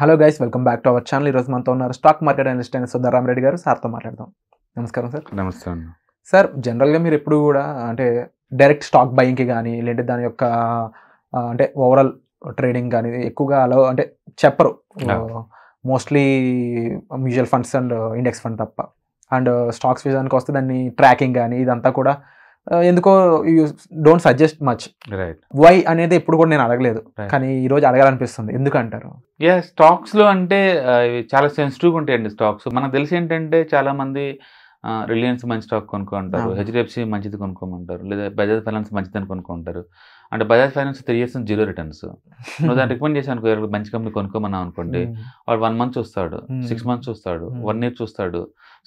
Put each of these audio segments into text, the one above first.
Hello guys welcome back to our channel రోజు మనతో ఉన్నారు స్టాక్ మార్కెట్ అనలిస్ట్ అయిన సుధారాం రెడ్డి గారు సార్తో మాట్లాడదాం నమస్కారం సార్ నమస్తే సార్ జనరల్గా మీరు ఎప్పుడు కూడా అంటే డైరెక్ట్ స్టాక్ బయింగ్కి కానీ లేదంటే దాని యొక్క అంటే ఓవరాల్ ట్రేడింగ్ కానీ ఎక్కువగా అలా అంటే చెప్పరు mostly mutual funds and index fund తప్ప అండ్ స్టాక్స్ uh, విషయానికి వస్తే దాన్ని ట్రాకింగ్ కానీ ఇదంతా కూడా ఎందుకో you don't suggest much right why అనేది ఎప్పుడు కూడా నేను అడగలేదు కానీ ఈ రోజు అడగాలనిపిస్తుంది ఎందుకంటారు యా లో అంటే చాలా సెన్సిటివ్ ఉంటాయండి స్టాక్స్ మనకు తెలిసి ఏంటంటే చాలా మంది రిలయన్స్ మంచి స్టాక్ కొనుక్కుంటారు హెచ్డిఎఫ్సి మంచిది కొనుక్కోమంటారు లేదా బజాజ్ ఫైనాన్స్ మంచిది అని కొనుక్కుంటారు అంటే Bajaj finance three years zero returns నువ్వు దాన్ని రికమెండ్ చేసి అనుకో మంచి కంపెనీ కొనుక్కోమన్నావు అనుకోండి hmm. వాడు వన్ మంత్ చూస్తాడు సిక్స్ hmm. మంత్స్ చూస్తాడు వన్ hmm. ఇయర్ చూస్తాడు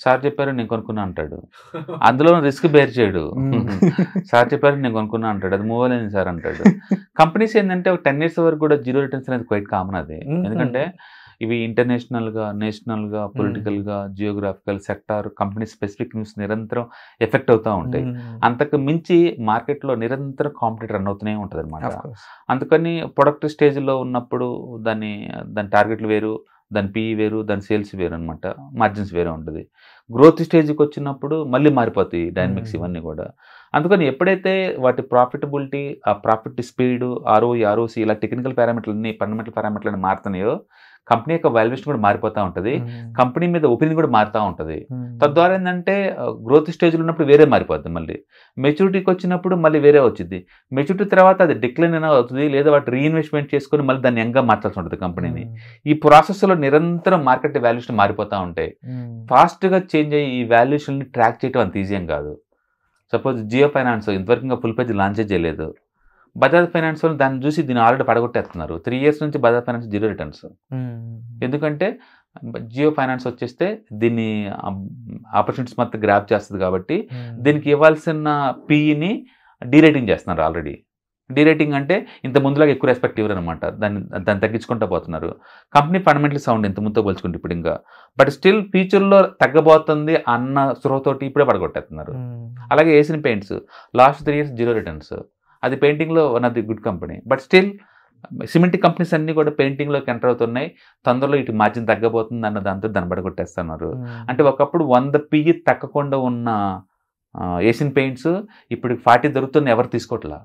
సార్ చెప్పారు నేను కొనుక్కున్నా అంటాడు అందులో రిస్క్ బేర్ చేయడు సార్ చెప్పారు నేను కొనుక్కున్నా అంటాడు అది మూవ్ అవ్వలేదు సార్ అంటాడు కంపెనీస్ ఏంటంటే ఒక టెన్ ఇయర్స్ వరకు కూడా జీరో రిటర్న్స్ అనేది క్వైట్ కామన్ అది ఎందుకంటే ఇవి ఇంటర్నేషనల్గా నేషనల్గా పొలిటికల్గా geographical sector company specific news నిరంతరం ఎఫెక్ట్ అవుతూ ఉంటాయి hmm. అంతకు మించి మార్కెట్లో నిరంతరం కాంపిటేట్ రన్ అవుతూనే ఉంటుంది అనమాట అందుకని ప్రొడక్ట్ స్టేజ్లో ఉన్నప్పుడు దాన్ని దాని టార్గెట్లు వేరు దాని పీ e వేరు దాని సేల్స్ వేరు అనమాట మార్జిన్స్ వేరే ఉంటుంది గ్రోత్ స్టేజ్కి వచ్చినప్పుడు మళ్ళీ మారిపోతాయి డైనమిక్స్ hmm. ఇవన్నీ కూడా అందుకని ఎప్పుడైతే వాటి ప్రాఫిటబిలిటీ ఆ ప్రాఫిట్ స్పీడ్ ఆర్ఓ ఆర్ఓసి ఇలా టెక్నికల్ పారామీటర్లన్నీ ఫండమెంటల్ పారామీటర్లన్నీ మారుతున్నాయో కంపెనీ యొక్క వాల్యుయేషన్ కూడా మారిపోతూ ఉంటుంది కంపెనీ మీద ఒపీనియన్ కూడా మారుతూ ఉంటుంది తద్వారా ఏంటంటే గ్రోత్ స్టేజ్లో ఉన్నప్పుడు వేరే మారిపోద్ది మళ్ళీ మెచ్యూరిటీకి వచ్చినప్పుడు మళ్ళీ వేరే వచ్చింది మెచ్యూరిటీ తర్వాత అది డిక్లైన్ అయినా అవుతుంది లేదా వాటి రీఇన్వెస్ట్మెంట్ చేసుకుని మళ్ళీ దాన్ని యంగ్గా మార్చాల్సి ఉంటుంది కంపెనీని ఈ ప్రాసెస్లో నిరంతరం మార్కెట్ వాల్యుయేషన్ మారిపోతూ ఉంటాయి ఫాస్ట్గా చేంజ్ అయ్యి ఈ వాల్యుయేషన్ ట్రాక్ చేయడం అంత ఈజీ కాదు సపోజ్ జియో ఫైనాన్స్ ఇంతవరకు ఫుల్ పేజ్ లాంచ్ చేయలేదు బజాజ్ ఫైనాన్స్ వాళ్ళు దాన్ని చూసి దీన్ని ఆల్రెడీ పడగొట్టేస్తున్నారు త్రీ ఇయర్స్ నుంచి బజాజ్ ఫైనాన్స్ జీరో రిటర్న్స్ ఎందుకంటే జియో ఫైనాన్స్ వచ్చేస్తే దీన్ని ఆపర్చునిటీస్ మొత్తం గ్రాప్ చేస్తుంది కాబట్టి దీనికి ఇవ్వాల్సిన పీఈని e డీరేటింగ్ చేస్తున్నారు ఆల్రెడీ డీరేటింగ్ అంటే ఇంత ముందులాగా ఎక్కువ రెస్పెక్ట్ ఇవ్వరు అనమాట దాన్ని దాన్ని తగ్గించుకుంటూ పోతున్నారు కంపెనీ ఫండమెంటల్ సౌండ్ ఇంత ముందుతో పోల్చుకుంటే ఇప్పుడు ఇంకా బట్ స్టిల్ ఫ్యూచర్లో తగ్గబోతుంది అన్న స్రోతోటి ఇప్పుడే పడగొట్టేస్తున్నారు అలాగే Asian Paints last three years zero returns అది పెయింటింగ్లో one of the good company but still cement companies అన్నీ కూడా పెయింటింగ్లోకి ఎంటర్ అవుతున్నాయి తొందరలో ఇటు మార్జిన్ తగ్గబోతుంది అన్న దాంతో దనబడగొట్టేస్తున్నారు అంటే ఒకప్పుడు వంద పియ్యి తగ్గకుండా ఉన్న ఏషియన్ పెయింట్స్ ఇప్పుడు ఫార్టీ దొరుకుతున్న ఎవరు తీసుకోవట్లా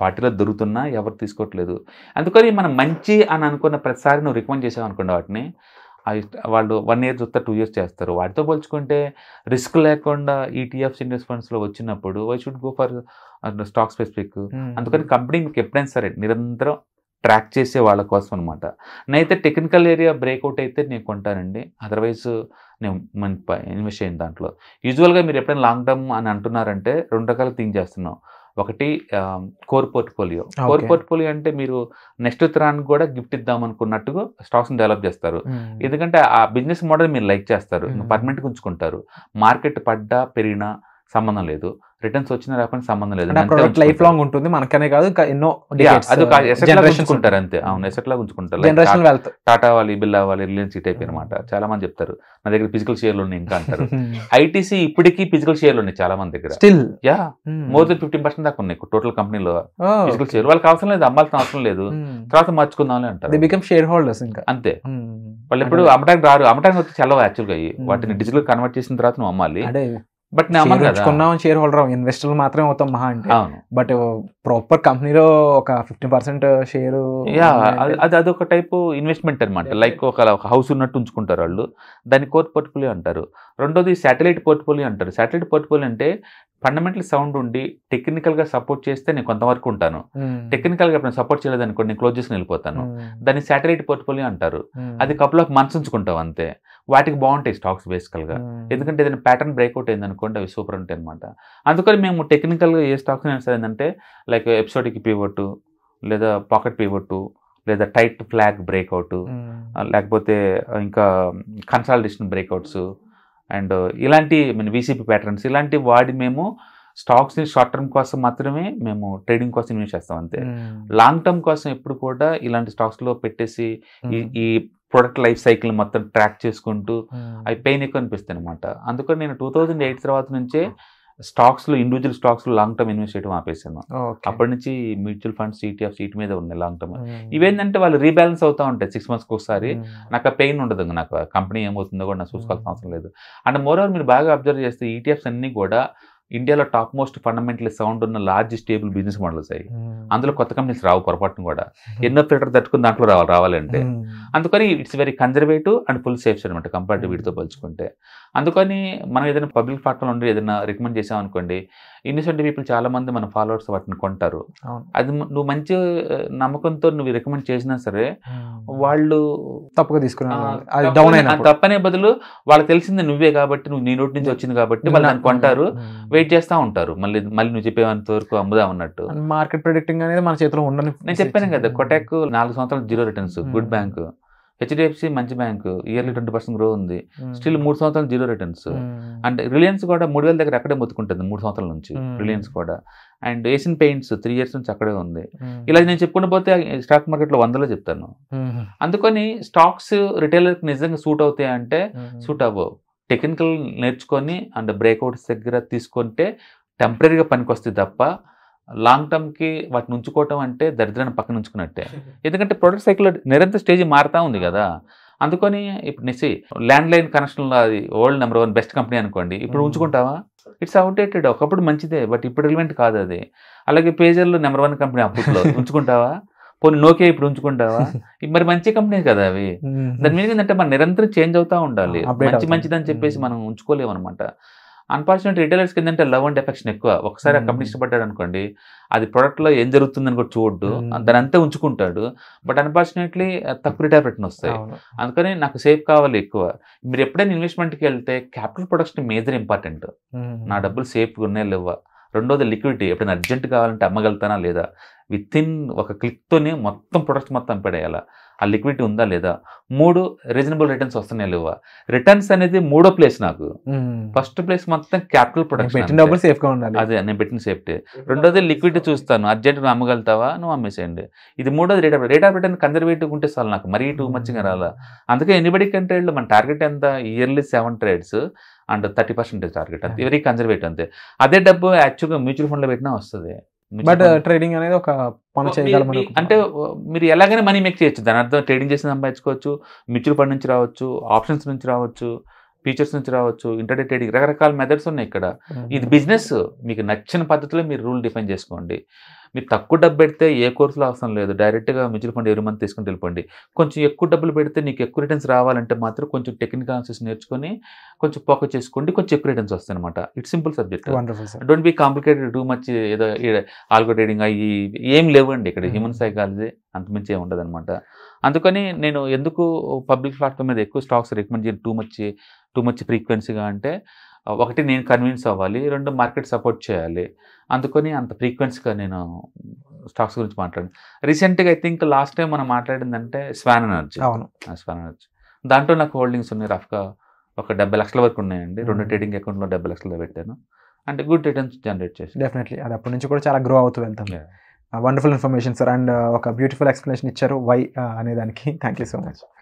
ఫార్టీలో దొరుకుతున్నా ఎవరు తీసుకోవట్లేదు అందుకని మనం మంచి అని అనుకున్న ప్రతిసారి నువ్వు రికమెండ్ చేసావు అనుకోండి వాటిని వాళ్ళు వన్ ఇయర్ చూస్తే టూ ఇయర్స్ చేస్తారు వాటితో పోల్చుకుంటే రిస్క్ లేకుండా ఈటీఎఫ్స్ ఇండెక్స్ ఫండ్స్లో వచ్చినప్పుడు why should go for stock specific అందుకని కంపెనీ మీకు ఎప్పుడైనా సరే నిరంతరం ట్రాక్ చేసే వాళ్ళ కోసం అనమాట నేనైతే టెక్నికల్ ఏరియా బ్రేక్అవుట్ అయితే నేను కొంటానండి అదర్వైజ్ నేను ఇన్వెస్ట్ చేయను దాంట్లో యూజువల్గా మీరు ఎప్పుడైనా లాంగ్ టర్మ్ అని అంటున్నారంటే రెండు రకాల థింక్ చేస్తున్నాం ఒకటి కోర్ పోర్ట్ఫోలియో కోర్ పోర్ట్ఫోలియో అంటే మీరు నెక్స్ట్ తరానికి కూడా గిఫ్ట్ ఇద్దాం అనుకున్నట్టు స్టాక్స్ డెవలప్ చేస్తారు ఎందుకంటే ఆ బిజినెస్ మోడల్ మీరు లైక్ చేస్తారు పర్మనెంట్గా ఉంచుకుంటారు మార్కెట్ పడ్డా పెరిగినా సంబంధం లేదు రిటర్న్స్ వచ్చినా రాకుండా సంబంధం లేదు లైఫ్ లాంగ్ ఉంటుంది మనకనే కాదు ఎన్నో uh, ఉంచుకుంటారు అంతే అవును ఎసెట్ లాగా ఉంచుకుంటారు టాటా వాళ్ళు బిల్లా వాళ్ళు రిలయన్స్ ఈ అనమాట చాలా మంది చెప్తారు నా దగ్గర ఫిజికల్ షేర్లు ఉన్నాయి ఇంకా అంటారు ఐటీసీ hmm. ఇప్పటికీ ఫిజికల్ షేర్లు ఉన్నాయి చాలా మంది దగ్గర still yeah more than fifteen percent దాకా ఉన్నాయి టోటల్ కంపెనీలో ఫిజికల్ షేర్ వాళ్ళకి అవసరం లేదు అమ్మాల్సిన అవసరం లేదు hmm. తర్వాత మార్చుకుందాం అంటారు బికమ్ షేర్ హోల్డర్స్ ఇంకా అంతే hmm. వాళ్ళు ఎప్పుడు అమ్మటానికి రారు అమ్మటానికి వచ్చి చల్లవు యాక్చువల్గా వాటిని డిజిటల్ కన్వర్ట్ చేసిన తర్వాత నువ్వు అమ్మాలి బట్ నేర్చుకున్నాం షేర్ హోల్డర్ ఇన్వెస్టర్లు మాత్రమే అవుతాం మహా అంటే బట్ ప్రాపర్ కంపెనీలో ఒక ఫిఫ్టీ పర్సెంట్ షేర్ అది అదొక టైపు ఇన్వెస్ట్మెంట్ అనమాట లైక్ ఒక హౌస్ ఉన్నట్టు ఉంచుకుంటారు వాళ్ళు దాన్ని కోర్ పోర్ట్ఫోలియో అంటారు రెండోది శాటిలైట్ పోర్ట్ఫోలియో అంటారు శాటిలైట్ పోర్ట్ఫోలియో అంటే ఫండమెంటల్ సౌండ్ ఉండి టెక్నికల్ గా సపోర్ట్ చేస్తే నేను కొంతవరకు ఉంటాను టెక్నికల్ గా నేను సపోర్ట్ చేయలేదని కొన్ని నేను క్లోజ్ చేసుకుని వెళ్ళిపోతాను దాన్ని శాటిలైట్ పోర్ట్ఫోలియో అంటారు అది కపుల్ ఆఫ్ మంత్స్ ఉంచుకుంటాం అంతే వాటికి బాగుంటాయి స్టాక్స్ బేసికల్ గా ఎందుకంటే ఏదైనా ప్యాటర్న్ బ్రేక్అవుట్ అయింది అనుకోండి అవి సూపర్ ఉంటాయి అనమాట అందుకని మేము టెక్నికల్ గా ఏ స్టాక్స్ ఏంటంటే లైక్ ఎపిసోడిక్ పీవట్టు లేదా పాకెట్ పీవట్టు లేదా టైట్ ఫ్లాగ్ బ్రేక్అవుట్ లేకపోతే ఇంకా కన్సల్టేషన్ బ్రేక్అవుట్స్ అండ్ ఇలాంటి మీన్ వీసీపీ ప్యాటర్న్స్ ఇలాంటి వాడి మేము స్టాక్స్ని షార్ట్ టర్మ్ కోసం మాత్రమే మేము ట్రేడింగ్ కోసం ఇన్వెస్ట్ చేస్తాం అంతే hmm. లాంగ్ టర్మ్ కోసం ఎప్పుడు కూడా ఇలాంటి స్టాక్స్లో పెట్టేసి ఈ hmm. ప్రొడక్ట్ లైఫ్ సైకిల్ మొత్తం ట్రాక్ చేసుకుంటూ hmm. అవి పెయిన్ ఎక్కువ అనిపిస్తుంది అనమాట అందుకని నేను టూ థౌజండ్ ఎయిట్ తర్వాత నుంచే స్టాక్స్లో ఇండివిజువల్ స్టాక్స్లో లాంగ్ టర్మ్ ఇన్వెస్ట్ చేయడం ఆపేసాను అప్పటి నుంచి మ్యూచువల్ ఫండ్స్ ఈటీఎఫ్ సీట్ మీద ఉన్నాయి లాంగ్ టర్మ్ ఇవేంటంటే వాళ్ళు రీబ్యాలెన్స్ అవుతూ ఉంటాయి సిక్స్ మంత్స్కి ఒకసారి నాకు పెయిన్ ఉండదు నాకు కంపెనీ ఏమవుతుందో కూడా నాకు చూసుకోవాల్సిన అవసరం లేదు అండ్ ఓవర్ మీరు బాగా అబ్జర్వ్ చేస్తే ఈటీఎఫ్స్ e అన్నీ కూడా ఇండియాలో టాప్ మోస్ట్ ఫండమెంటల్ సౌండ్ ఉన్న లార్జ్ స్టేబుల్ బిజినెస్ మోడల్స్ అయ్యి అందులో కొత్త కంపెనీస్ రావు పొరపాటును కూడా ఎన్నో ఫిల్టర్ తట్టుకుని దాంట్లో రావాలి రావాలంటే అందుకని it's very conservative and full safe అనమాట టు వీటితో పోల్చుకుంటే అందుకని మనం ఏదైనా పబ్లిక్ ప్లాట్ఫామ్ ఉండి ఏదైనా రికమెండ్ చేసాం అనుకోండి ఇన్నోసెంట్ పీపుల్ చాలా మంది మన ఫాలోవర్స్ వాటిని కొంటారు అది నువ్వు మంచి నమ్మకంతో నువ్వు రికమెండ్ చేసినా సరే hmm. వాళ్ళు తప్పగా తీసుకున్నారు తప్పనే బదులు వాళ్ళకి తెలిసింది నువ్వే కాబట్టి నువ్వు నీ నోటి నుంచి వచ్చింది కాబట్టి వాళ్ళు దాన్ని కొంటారు వెయిట్ hmm. చేస్తూ ఉంటారు మళ్ళీ మళ్ళీ నువ్వు చెప్పేంత వరకు అమ్ముదాం అన్నట్టు మార్కెట్ ప్రొడక్టింగ్ అనేది మన చేతిలో ఉండని నేను చెప్పాను కదా కొటాక్ నాలుగు సంవత్సరాలు zero returns good bank HDFC మంచి bank yearly twenty percent grow ఉంది స్టిల్ మూడు సంవత్సరాలు జీరో రిటర్న్స్ అండ్ రిలయన్స్ కూడా మూడు వేల దగ్గర అక్కడే మొత్తుకుంటుంది మూడు సంవత్సరాల నుంచి రిలయన్స్ కూడా and Asian Paints three years నుంచి అక్కడే ఉంది ఇలా నేను చెప్పుకుంటూ పోతే స్టాక్ మార్కెట్లో వందలో చెప్తాను అందుకని స్టాక్స్ రిటైలర్కి నిజంగా సూట్ అవుతాయి అంటే సూట్ అవ్వవు టెక్నికల్ నేర్చుకొని అండ్ బ్రేక్అవుట్స్ దగ్గర తీసుకుంటే టెంపరీగా పనికి వస్తుంది తప్ప లాంగ్ టర్మ్కి వాటిని ఉంచుకోవటం అంటే దరిద్రాన్ని పక్కన ఉంచుకున్నట్టే ఎందుకంటే ప్రొడక్ట్ సైకిల్ నిరంతర స్టేజ్ మారుతూ ఉంది కదా అందుకని ఇప్పుడు నిసి ల్యాండ్ లైన్ కనెక్షన్లో అది old number one best company అనుకోండి ఇప్పుడు ఉంచుకుంటావా ఇట్స్ అవుటేటెడ్ ఒకప్పుడు మంచిదే బట్ ఇప్పుడు రిలివెంట్ కాదు అది అలాగే పేజర్లో నెంబర్ వన్ కంపెనీ అప్పట్లో ఉంచుకుంటావా పోనీ నోకే ఇప్పుడు ఉంచుకుంటావా మరి మంచి కంపెనీ కదా అవి దాని మీద ఏంటంటే మనం నిరంతరం చేంజ్ అవుతూ ఉండాలి మంచి మంచిదని చెప్పేసి మనం ఉంచుకోలేము అనమాట అన్ఫార్చునేట్ రిటైలర్స్కి ఏంటంటే లవ్ అండ్ ఎఫెక్షన్ ఎక్కువ ఒకసారి ఆ కంపెనీ hmm. ఇష్టపడ్డాడు అనుకోండి అది లో ఏం జరుగుతుందని కూడా చూడ్డు hmm. దాని అంతా ఉంచుకుంటాడు బట్ అన్ఫార్చునేట్లీ తక్కువ రిటైర్ రిటర్న్ వస్తాయి అందుకని నాకు సేఫ్ కావాలి ఎక్కువ మీరు ఎప్పుడైనా ఇన్వెస్ట్మెంట్కి వెళ్తే క్యాపిటల్ ప్రొడక్షన్ మేజర్ ఇంపార్టెంట్ నా డబ్బులు సేఫ్గా ఉన్నాయి లేవా రెండోది లిక్విడిటీ ఎప్పుడైనా అర్జెంట్ కావాలంటే అమ్మగలుగుతానా లేదా విత్ ఇన్ ఒక క్లిక్తోనే మొత్తం ప్రొడక్ట్ మొత్తం పడేయాలా ఆ లిక్విడిటీ ఉందా లేదా మూడు రీజనబుల్ రిటర్న్స్ వస్తున్నాయి లేవా రిటర్న్స్ అనేది మూడో ప్లేస్ నాకు ఫస్ట్ ప్లేస్ మొత్తం క్యాపిటల్ ప్రొడక్షన్ పెట్టిన డబ్బులు సేఫ్గా ఉండాలి అదే నేను పెట్టిన సేఫ్టీ రెండోది లిక్విడిటీ చూస్తాను అర్జెంట్ నువ్వు అమ్మగలుగుతావా నువ్వు అమ్మేసేయండి ఇది మూడోది rate of rate of return conservative ఉంటే చాలు నాకు మరీ టూ మచ్గా రాలా అందుకే ఎనిబడి కంట్రేడ్లో మన టార్గెట్ ఎంత yearly seven trades and thirty percentage target అంతే వెరీ కన్జర్వేటివ్ అంతే అదే డబ్బు యాక్చువల్గా మ్యూచువల్ ఫండ్లో పెట్టినా వస్తుంది బట్ ట్రేడింగ్ అనేది ఒక పని చేయగలం అంటే మీరు ఎలాగైనా మనీ మేక్ చేయొచ్చు దాని అర్థం ట్రేడింగ్ చేసి సంపాదించుకోవచ్చు మ్యూచువల్ ఫండ్ నుంచి రావచ్చు ఆప్షన్స్ నుంచి రావచ్చు ఫీచర్స్ నుంచి రావచ్చు ఇంటర్డే ట్రేడింగ్ రకరకాల మెథడ్స్ ఉన్నాయి ఇక్కడ ఇది బిజినెస్ మీకు నచ్చిన పద్ధతిలో మీరు రూల్ డిఫైన్ చేసుకోండి మీరు తక్కువ డబ్బు పెడితే ఏ కోర్సులో అవసరం లేదు డైరెక్ట్గా మ్యూచువల్ ఫండ్ ఎవరి మంది తీసుకుని తెలిపండి కొంచెం ఎక్కువ డబ్బులు పెడితే నీకు ఎక్కువ రిటర్న్స్ రావాలంటే మాత్రం కొంచెం టెక్నికల్ ఆన్సర్స్ నేర్చుకొని కొంచెం పొక్క చేసుకోండి కొంచెం ఎక్కువ రిటర్న్స్ వస్తాయి అనమాట it's simple subject don't be complicated too much ఏదో ఆల్గో ట్రేడింగ్ అయ్యి ఏం లేవండి ఇక్కడ హ్యూమన్ hmm. సైకాలజీ అంత మించి ఏమి ఉండదు అనమాట అందుకని నేను ఎందుకు పబ్లిక్ ప్లాట్ఫామ్ మీద ఎక్కువ స్టాక్స్ రికమెండ్ చేయను టూ మచ్ టూ మచ్ ఫ్రీక్వెన్సీగా అంటే ఒకటి నేను కన్విన్స్ అవ్వాలి రెండు మార్కెట్ సపోర్ట్ చేయాలి అందుకని అంత ఫ్రీక్వెన్సీగా నేను స్టాక్స్ గురించి మాట్లాడాను రీసెంట్గా ఐ థింక్ లాస్ట్ టైం మనం మాట్లాడిందంటే స్వాన్ ఎనర్జీ అవును స్వాన్ ఎనర్జీ దాంట్లో నాకు హోల్డింగ్స్ ఉన్నాయి రఫ్గా ఒక డెబ్బై లక్షల వరకు ఉన్నాయండి రెండు ట్రేడింగ్ అకౌంట్లో డెబ్బై లక్షలు పెట్టాను అంటే గుడ్ రిటర్న్స్ జనరేట్ చేసి డెఫినెట్లీ అది అప్పటి నుంచి కూడా చాలా గ్రో అవుతూ వెళ్తాం వండర్ఫుల్ ఇన్ఫర్మేషన్ సార్ అండ్ ఒక బ్యూటిఫుల్ ఎక్స్ప్లెనేషన్ ఇచ్చారు వై uh, అనే దానికి థ్యాంక్ యూ సో మచ్